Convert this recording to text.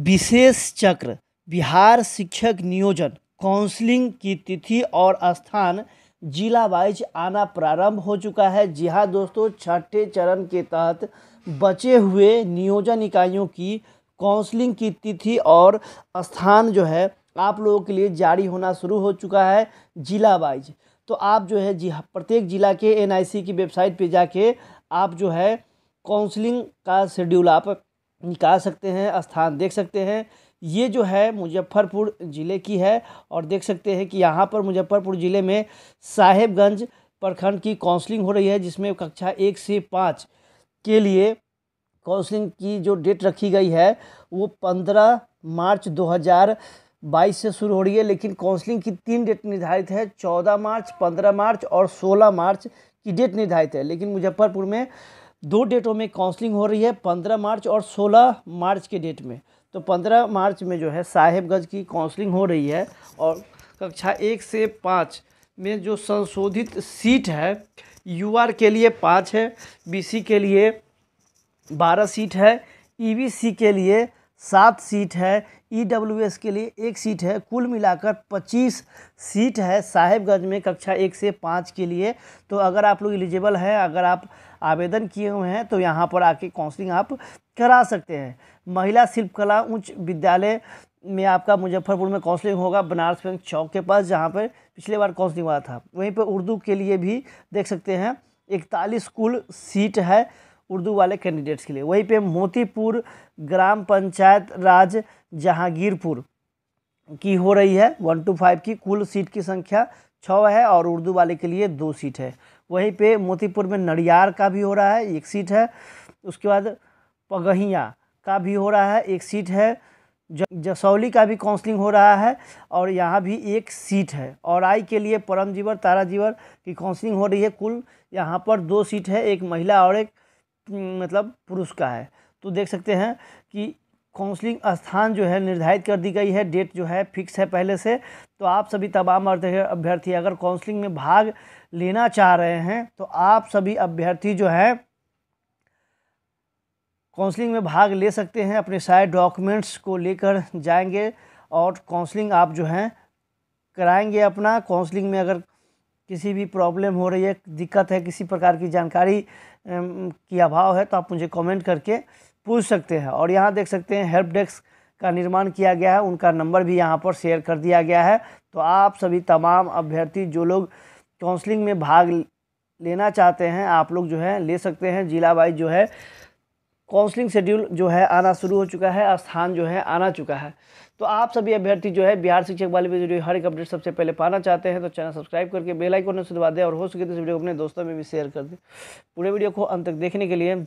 विशेष चक्र बिहार शिक्षक नियोजन काउंसलिंग की तिथि और स्थान जिला वाइज आना प्रारंभ हो चुका है जी हाँ दोस्तों छठे चरण के तहत बचे हुए नियोजन इकाइयों की काउंसलिंग की तिथि और स्थान जो है आप लोगों के लिए जारी होना शुरू हो चुका है जिला वाइज तो आप जो है जी हाँ, प्रत्येक ज़िला के एनआईसी की वेबसाइट पे जाके आप जो है काउंसलिंग का शेड्यूल आप निकाल सकते हैं स्थान देख सकते हैं ये जो है मुजफ्फरपुर ज़िले की है और देख सकते हैं कि यहाँ पर मुजफ्फरपुर ज़िले में साहेबगंज प्रखंड की काउंसलिंग हो रही है जिसमें कक्षा एक से पाँच के लिए काउंसलिंग की जो डेट रखी गई है वो पंद्रह मार्च 2022 से शुरू हो रही है लेकिन काउंसलिंग की तीन डेट निर्धारित है चौदह मार्च पंद्रह मार्च और सोलह मार्च की डेट निर्धारित है लेकिन मुजफ्फरपुर में दो डेटों में काउंसलिंग हो रही है पंद्रह मार्च और सोलह मार्च के डेट में तो पंद्रह मार्च में जो है साहेबगंज की काउंसलिंग हो रही है और कक्षा एक से पाँच में जो संशोधित सीट है यूआर के लिए पाँच है बीसी के लिए बारह सीट है ई के लिए सात सीट है ई के लिए एक सीट है कुल मिलाकर पच्चीस सीट है साहेबगंज में कक्षा एक से पाँच के लिए तो अगर आप लोग एलिजिबल हैं अगर आप आवेदन किए हुए हैं तो यहाँ पर आके काउंसलिंग आप करा सकते हैं महिला शिल्पकला उच्च विद्यालय में आपका मुजफ्फरपुर में काउंसलिंग होगा बनारस बैंक चौक के पास जहाँ पर पिछले बार काउंसलिंग हुआ था वहीं पर उर्दू के लिए भी देख सकते हैं इकतालीस कुल सीट है उर्दू वाले कैंडिडेट्स के लिए वहीं पे मोतीपुर ग्राम पंचायत राज जहांगीरपुर की हो रही है वन टू फाइव की कुल सीट की संख्या छः है और उर्दू वाले के लिए दो सीट है वहीं पे मोतीपुर में नड़ियार का भी हो रहा है एक सीट है उसके बाद पगहिया का भी हो रहा है एक सीट है जसौली का भी काउंसलिंग हो रहा है और यहाँ भी एक सीट है और आई के लिए परम जीवर तारा जीवर की काउंसलिंग हो रही है कुल यहाँ पर दो सीट है एक महिला और एक मतलब पुरुष का है तो देख सकते हैं कि काउंसलिंग स्थान जो है निर्धारित कर दी गई है डेट जो है फिक्स है पहले से तो आप सभी तमाम अभ्यर्थी अगर काउंसलिंग में भाग लेना चाह रहे हैं तो आप सभी अभ्यर्थी जो है काउंसलिंग में भाग ले सकते हैं अपने सारे डॉक्यूमेंट्स को लेकर जाएंगे और काउंसलिंग आप जो हैं कराएंगे अपना काउंसलिंग में अगर किसी भी प्रॉब्लम हो रही है दिक्कत है किसी प्रकार की जानकारी की अभाव है तो आप मुझे कमेंट करके पूछ सकते हैं और यहाँ देख सकते हैं हेल्प डेस्क का निर्माण किया गया है उनका नंबर भी यहाँ पर शेयर कर दिया गया है तो आप सभी तमाम अभ्यर्थी जो लोग काउंसलिंग में भाग लेना चाहते हैं आप लोग जो है ले सकते हैं जिला वाइज जो है काउंसलिंग शेड्यूल जो है आना शुरू हो चुका है स्थान जो है आना चुका है तो आप सभी अभ्यर्थी जो है बिहार शिक्षक वाले भी जो हर एक अपडेट सबसे पहले पाना चाहते हैं तो चैनल सब्सक्राइब करके बेल आइकन से दबा दें और हो सके तो इस वीडियो को अपने दोस्तों में भी शेयर कर दें पूरे वीडियो को अंत तक देखने के लिए